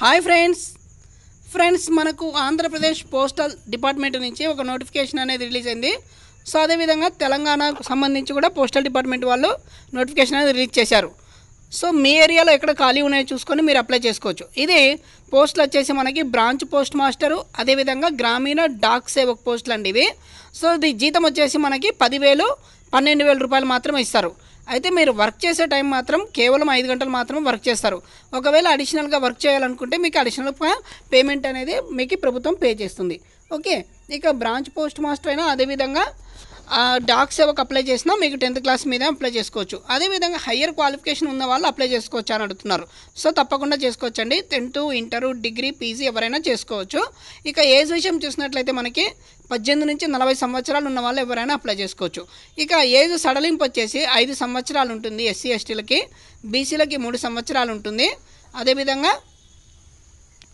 Hi friends friends మనకు Andhra Pradesh postal department నుంచి ఒక నోటిఫికేషన్ అనేది రిలీజ్ అయింది సో అదేవిధంగా తెలంగాణకు సంబంధించి కూడా పోస్టల్ డిపార్ట్మెంట్ వాళ్ళు నోటిఫికేషన్ అనేది రిలీజ్ చేశారు సో మీ ఏరియాలో ఎక్కడ ఖాళీ ఉన్నాయో చూసుకొని మీరు అప్లై చేసుకోవచ్చు ఇది పోస్టులు వచ్చేసి మనకి బ్రాంచ్ పోస్ట్ మాస్టరు అదేవిధంగా గ్రామీణ డాక్ సేవక్ పోస్టులు అండి ఇవి సో ఇది జీతం వచ్చేసి మనకి పదివేలు పన్నెండు వేల రూపాయలు మాత్రమే ఇస్తారు అయితే మీరు వర్క్ చేసే టైం మాత్రం కేవలం ఐదు గంటలు మాత్రమే వర్క్ చేస్తారు ఒకవేళ అడిషనల్గా వర్క్ చేయాలనుకుంటే మీకు అడిషనల్ పేమెంట్ అనేది మీకు ప్రభుత్వం పే చేస్తుంది ఓకే ఇక బ్రాంచ్ పోస్ట్ మాస్టర్ అయినా అదేవిధంగా డాక్స్ ఒక అప్లై చేసినా మీకు టెన్త్ క్లాస్ మీద అప్లై చేసుకోవచ్చు అదేవిధంగా హయ్యర్ క్వాలిఫికేషన్ ఉన్న వాళ్ళు అప్లై చేసుకోవచ్చు అని అడుగుతున్నారు సో తప్పకుండా చేసుకోవచ్చండి టెన్త్ ఇంటరు డిగ్రీ పీజీ ఎవరైనా చేసుకోవచ్చు ఇక ఏజ్ విషయం చూసినట్లయితే మనకి పద్దెనిమిది నుంచి నలభై సంవత్సరాలు ఉన్న వాళ్ళు ఎవరైనా అప్లై చేసుకోవచ్చు ఇక ఏజ్ సడలింపు వచ్చేసి ఐదు సంవత్సరాలు ఉంటుంది ఎస్సీ ఎస్టీలకి బీసీలకి మూడు సంవత్సరాలు ఉంటుంది అదేవిధంగా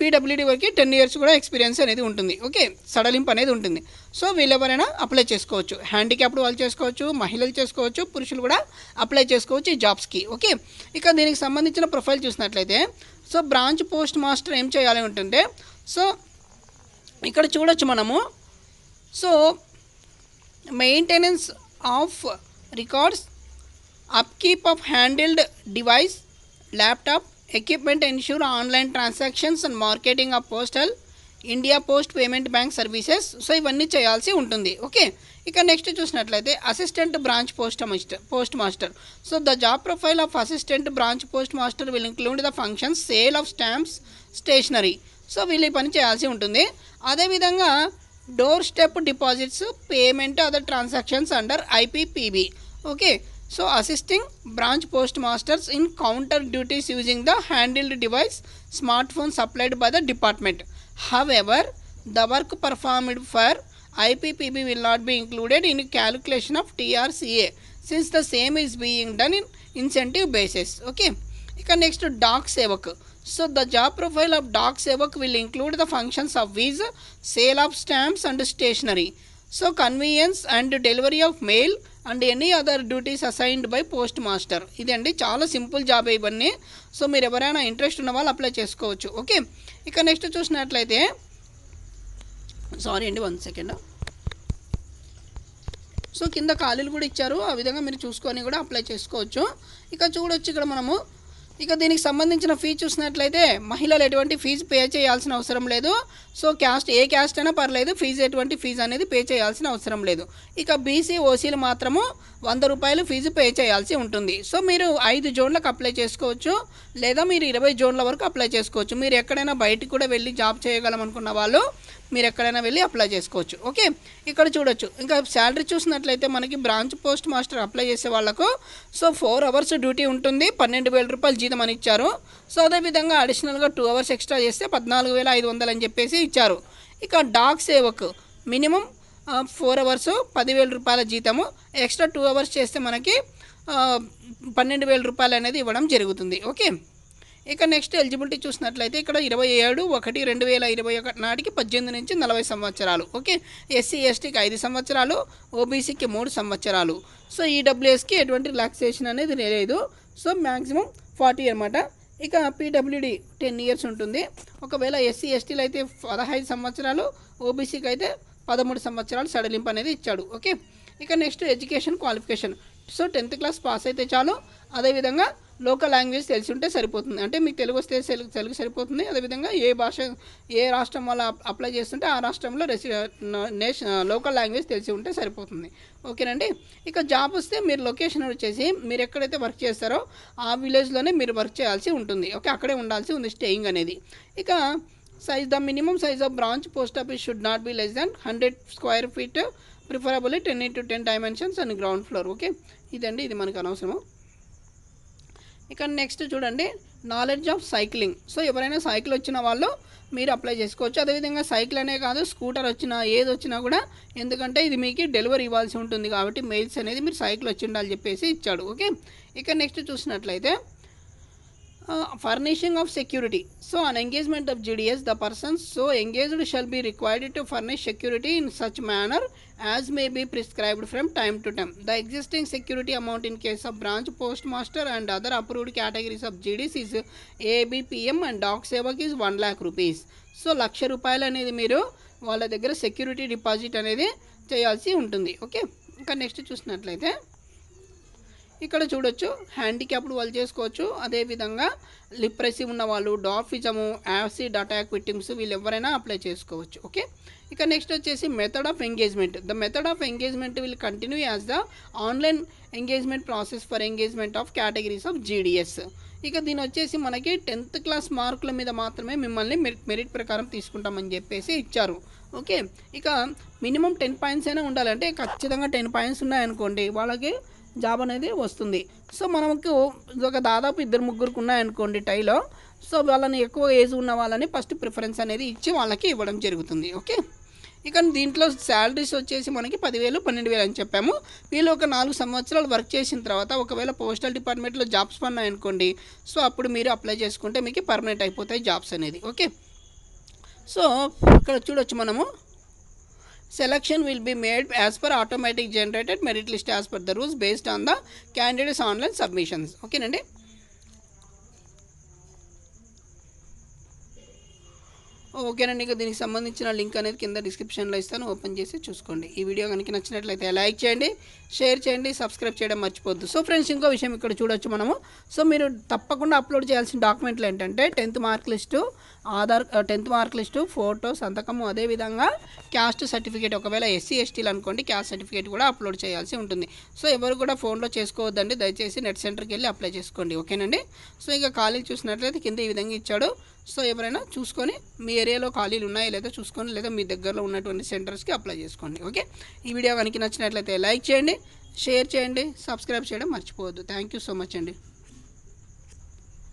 పీడబ్ల్యూడీ వరకు టెన్ ఇయర్స్ కూడా ఎక్స్పీరియన్స్ అనేది ఉంటుంది ఓకే సడలింపు అనేది ఉంటుంది సో వీళ్ళెవరైనా అప్లై చేసుకోవచ్చు హ్యాండిక్యాప్డ్ వాళ్ళు చేసుకోవచ్చు మహిళలు చేసుకోవచ్చు పురుషులు కూడా అప్లై చేసుకోవచ్చు ఈ జాబ్స్కి ఓకే ఇక దీనికి సంబంధించిన ప్రొఫైల్ చూసినట్లయితే సో బ్రాంచ్ పోస్ట్ మాస్టర్ ఏం చేయాలి ఉంటుంటే సో ఇక్కడ చూడొచ్చు మనము so maintenance of records upkeep of handled device laptop equipment insure online transactions and marketing of postal India post payment bank services so ఇవన్నీ చేయాల్సి ఉంటుంది ఓకే ఇక నెక్స్ట్ చూసినట్లయితే assistant branch post master post master so the job profile of assistant branch post master will include the functions sale of stamps stationery so వీళ్ళు పని చేయాల్సి ఉంటుంది అదేవిధంగా door step deposits payment other transactions under IPPB okay So assisting branch postmasters in counter duties using the handheld device smartphone supplied by the department. However, the work performed for IPPB will not be included in calculation of TRCA since the same is being done in incentive basis. Okay. ఇక నకసట డక So, the job profile of డక సవక will include the functions of visa sale of stamps and stationery. So convenience and delivery of mail. And any other duties assigned by post master ఇదండి చాలా simple job ఇవన్నీ so మీరు ఎవరైనా interest ఉన్న వాళ్ళు apply చేసుకోవచ్చు okay ఇక next చూసినట్లయితే సారీ అండి వన్ సెకండ్ సో కింద ఖాళీలు కూడా ఇచ్చారు ఆ విధంగా మీరు చూసుకొని కూడా అప్లై చేసుకోవచ్చు ఇక చూడొచ్చు ఇక్కడ మనము ఇక దీనికి సంబంధించిన ఫీ చూసినట్లయితే మహిళలు ఎటువంటి ఫీజు పే చేయాల్సిన అవసరం లేదు సో క్యాస్ట్ ఏ క్యాస్ట్ అయినా పర్లేదు ఫీజు ఎటువంటి ఫీజు అనేది పే చేయాల్సిన అవసరం లేదు ఇక బీసీ ఓసీలు మాత్రము వంద రూపాయలు ఫీజు పే చేయాల్సి ఉంటుంది సో మీరు ఐదు జోన్లకు అప్లై చేసుకోవచ్చు లేదా మీరు ఇరవై జోన్ల వరకు అప్లై చేసుకోవచ్చు మీరు ఎక్కడైనా బయటకు కూడా వెళ్ళి జాబ్ చేయగలం అనుకున్న వాళ్ళు మీరు ఎక్కడైనా వెళ్ళి అప్లై చేసుకోవచ్చు ఓకే ఇక్కడ చూడొచ్చు ఇంకా శాలరీ చూసినట్లయితే మనకి బ్రాంచ్ పోస్ట్ మాస్టర్ అప్లై చేసే వాళ్ళకు సో ఫోర్ అవర్స్ డ్యూటీ ఉంటుంది పన్నెండు వేల రూపాయలు జీతం జీతం అని ఇచ్చారు సో అదేవిధంగా అడిషనల్గా టూ అవర్స్ ఎక్స్ట్రా చేస్తే పద్నాలుగు వేల ఐదు వందలు అని చెప్పేసి ఇచ్చారు ఇక Dak Sevak minimum four hours పదివేల రూపాయల జీతము ఎక్స్ట్రా టూ అవర్స్ చేస్తే మనకి పన్నెండు వేల రూపాయలు అనేది ఇవ్వడం జరుగుతుంది ఓకే ఇక నెక్స్ట్ ఎలిజిబిలిటీ చూసినట్లయితే ఇక్కడ ఇరవై ఏడు ఒకటి రెండు వేల ఇరవై ఒకటి నాటికి పద్దెనిమిది నుంచి నలభై సంవత్సరాలు ఓకే ఎస్సీ ఎస్టీకి ఐదు సంవత్సరాలు ఓబీసీకి మూడు సంవత్సరాలు సో ఈడబ్ల్యూఎస్కి e ఎటువంటి రిలాక్సేషన్ అనేది లేదు సో మ్యాక్సిమం ఫార్టీ అనమాట ఇక పీడబ్ల్యూడి టెన్ ఇయర్స్ ఉంటుంది ఒకవేళ ఎస్సీ ఎస్టీలు అయితే పదహైదు సంవత్సరాలు ఓబీసీకి అయితే పదమూడు సంవత్సరాలు సడలింపు అనేది ఇచ్చాడు ఓకే ఇక next education qualification so tenth class pass అయితే చాలు అదేవిధంగా లోకల్ లాంగ్వేజ్ తెలిసి ఉంటే సరిపోతుంది అంటే మీకు తెలుగు వస్తే తెలుగు తెలుగు సరిపోతుంది అదేవిధంగా ఏ భాష ఏ రాష్ట్రం వల్ల అప్లై చేస్తుంటే ఆ రాష్ట్రంలో రెసి నేషన్ లోకల్ లాంగ్వేజ్ తెలిసి ఉంటే సరిపోతుంది ఓకేనండి ఇక జాబ్ వస్తే మీరు లొకేషన్ వచ్చేసి మీరు ఎక్కడైతే వర్క్ చేస్తారో ఆ విలేజ్లోనే మీరు వర్క్ చేయాల్సి ఉంటుంది ఓకే అక్కడే ఉండాల్సి ఉంది స్టేయింగ్ అనేది ఇక size the minimum size of branch post office should not be less than hundred square feet preferable ten into ten dimensions and ground floor okay ఇదండి ఇది మనకు అనవసరము ఇక్కడ నెక్స్ట్ చూడండి నాలెడ్జ్ ఆఫ్ సైక్లింగ్ సో ఎవరైనా cycle వచ్చిన వాళ్ళు మీరు అప్లై చేసుకోవచ్చు అదేవిధంగా సైకిల్ అనే కాదు స్కూటర్ వచ్చినా ఏది వచ్చినా కూడా ఎందుకంటే ఇది మీకు డెలివరీ ఇవ్వాల్సి ఉంటుంది కాబట్టి మెయిల్స్ అనేది మీరు సైకిల్ వచ్చి చెప్పేసి ఇచ్చాడు ఓకే ఇక నెక్స్ట్ చూసినట్లయితే furnishing of security. So, on engagement of GDS, the person so engaged shall be required to furnish security in such manner as may be prescribed from time to time. The existing security amount in case of branch postmaster and other approved categories of GDs is ABPM and dog sevak is 1 lakh rupees. So లక్ష రూపాయలు అనేది మీరు వాళ్ళ దగ్గర security deposit అనేది చేయాల్సి ఉంటుంది okay ఇంకా నెక్స్ట్ చూసినట్లయితే ఇక్కడ చూడొచ్చు హ్యాండిక్యాప్డ్ వాళ్ళు చేసుకోవచ్చు అదేవిధంగా లిప్రసీ ఉన్న వాళ్ళు డాఫిజము యాసిడ్ అటాక్ విక్టిమ్స్ వీళ్ళు ఎవరైనా అప్లై చేసుకోవచ్చు ఓకే ఇక నెక్స్ట్ వచ్చేసి method of engagement the method of engagement will continue as the online engagement process for engagement of categories of GDS ఇక దీని వచ్చేసి మనకి టెన్త్ క్లాస్ మార్కుల మీద మాత్రమే మిమ్మల్ని మెరిట్ ప్రకారం తీసుకుంటామని చెప్పేసి ఇచ్చారు ఓకే ఇక మినిమం టెన్ పాయింట్స్ అయినా ఉండాలంటే ఖచ్చితంగా టెన్ పాయింట్స్ ఉన్నాయనుకోండి వాళ్ళకి జాబ్ అనేది వస్తుంది సో మనకు ఒక దాదాపు ఇద్దరు ముగ్గురికి ఉన్నాయనుకోండి టైలో సో వాళ్ళని ఎక్కువ ఏజ్ ఉన్న వాళ్ళని ఫస్ట్ ప్రిఫరెన్స్ అనేది ఇచ్చి వాళ్ళకి ఇవ్వడం జరుగుతుంది ఓకే ఇక దీంట్లో శాలరీస్ వచ్చేసి మనకి పదివేలు పన్నెండు వేలు అని చెప్పాము వీళ్ళు ఒక నాలుగు సంవత్సరాలు వర్క్ చేసిన తర్వాత ఒకవేళ పోస్టల్ డిపార్ట్మెంట్లో జాబ్స్ పన్నాయనుకోండి సో అప్పుడు మీరు అప్లై చేసుకుంటే మీకు పర్మనెంట్ అయిపోతాయి జాబ్స్ అనేది ఓకే సో ఇక్కడ చూడొచ్చు మనము Selection will be made as per automatic generated merit list as per the rules based on the candidates online submissions. Okay, Nandi? ఓకేనండి ఇంకా దీనికి సంబంధించిన లింక్ అనేది కింద డిస్క్రిప్షన్లో ఇస్తాను ఓపెన్ చేసి చూసుకోండి ఈ వీడియో కనుక నచ్చినట్లయితే లైక్ చేయండి షేర్ చేయండి సబ్స్క్రైబ్ చేయడం మర్చిపోద్దు సో ఫ్రెండ్స్ ఇంకో విషయం ఇక్కడ చూడొచ్చు మనము సో మీరు తప్పకుండా అప్లోడ్ చేయాల్సిన డాక్యుమెంట్లు ఏంటంటే tenth mark list Aadhaar tenth mark list photo సంతకము అదేవిధంగా క్యాస్ట్ సర్టిఫికేట్ ఒకవేళ ఎస్సీ ఎస్టీలు అనుకోండి క్యాస్ట్ సర్టిఫికేట్ కూడా అప్లోడ్ చేయాల్సి ఉంటుంది సో ఎవరు కూడా ఫోన్లో చేసుకోవద్దండి దయచేసి నెట్ సెంటర్కి వెళ్ళి అప్లై చేసుకోండి ఓకేనండి సో ఇంకా ఖాళీ చూసినట్లయితే కింద ఈ విధంగా ఇచ్చాడు సో ఎవరైనా చూసుకొని మీ ఏరియాలో ఖాళీలు ఉన్నాయా లేదా చూసుకొని లేదా మీ దగ్గరలో ఉన్నటువంటి సెంటర్స్కి అప్లై చేసుకోండి ఓకే ఈ వీడియో కనుక నచ్చినట్లయితే లైక్ చేయండి షేర్ చేయండి సబ్స్క్రైబ్ చేయడం మర్చిపోవద్దు థ్యాంక్ యూ సో మచ్ అండి